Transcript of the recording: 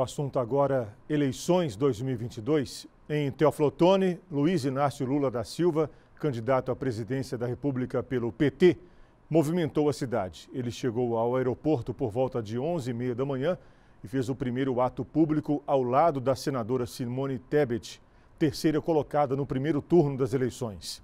O assunto agora, eleições 2022. Em Teófilo Teoflotone, Luiz Inácio Lula da Silva, candidato à presidência da República pelo PT, movimentou a cidade. Ele chegou ao aeroporto por volta de 11h30 da manhã e fez o primeiro ato público ao lado da senadora Simone Tebet, terceira colocada no primeiro turno das eleições.